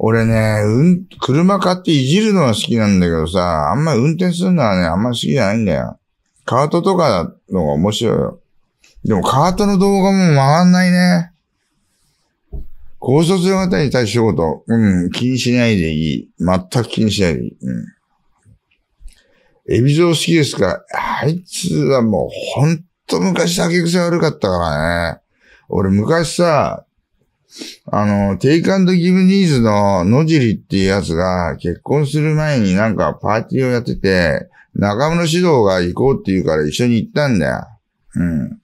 俺ね、うん、車買っていじるのは好きなんだけどさ、あんま運転するのはね、あんま好きじゃないんだよ。カートとかのが面白いよ。でもカートの動画も回んないね。高卒の方に対してことうん、気にしないでいい。全く気にしないでいい。うん。エビゾ好きですかあいつはもうほんと昔酒癖悪かったからね。俺昔さ、あの、テイクアンドギブニーズの野尻っていうやつが結婚する前になんかパーティーをやってて、中村指導が行こうって言うから一緒に行ったんだよ。うん。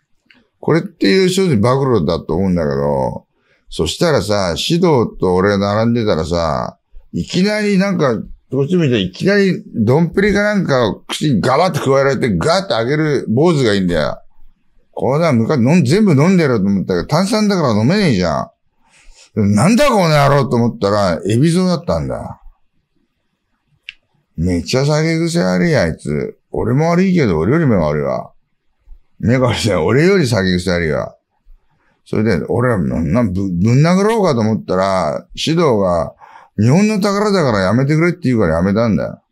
これっていう正直暴露だと思うんだけど、そしたらさ、指導と俺が並んでたらさ、いきなりなんか、どっちもいきなり、どんぷりかなんかを口にガバッと加えられて、ガーッとあげる坊主がいいんだよ。これは昔、全部飲んでやろうと思ったけど、炭酸だから飲めねえじゃん。なんだこの野郎と思ったら、エビゾだったんだ。めっちゃ酒癖悪いあいつ。俺も悪いけど、俺より目が悪いわ。目が悪いじゃん。俺より酒癖悪いわ。それで、俺はな、ぶ、ぶん殴ろうかと思ったら、指導が、日本の宝だからやめてくれって言うからやめたんだよ。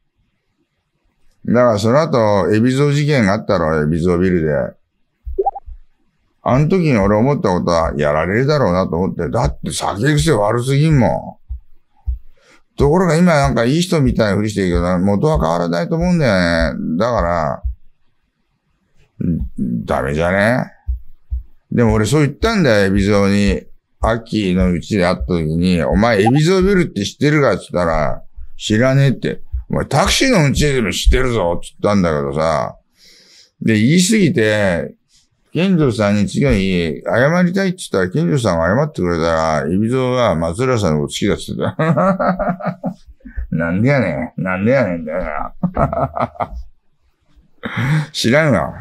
だからその後、エビゾ事件があったろ、エビゾビルで。あの時に俺思ったことは、やられるだろうなと思って、だって酒癖悪すぎんもん。ところが今なんかいい人みたいなふりしてるけど、元は変わらないと思うんだよね。だから、ダメじゃねでも俺そう言ったんだよ、エビゾーに。秋のうちで会った時に、お前エビゾービルって知ってるかって言ったら、知らねえって。お前タクシーのうちでも知ってるぞって言ったんだけどさ。で、言いすぎて、賢城さんに次はい謝りたいって言ったら、賢城さんが謝ってくれたら、海老蔵は松浦さんのこと好きだって言ってた。なんでやねん。なんでやねんだよな。知らんわ。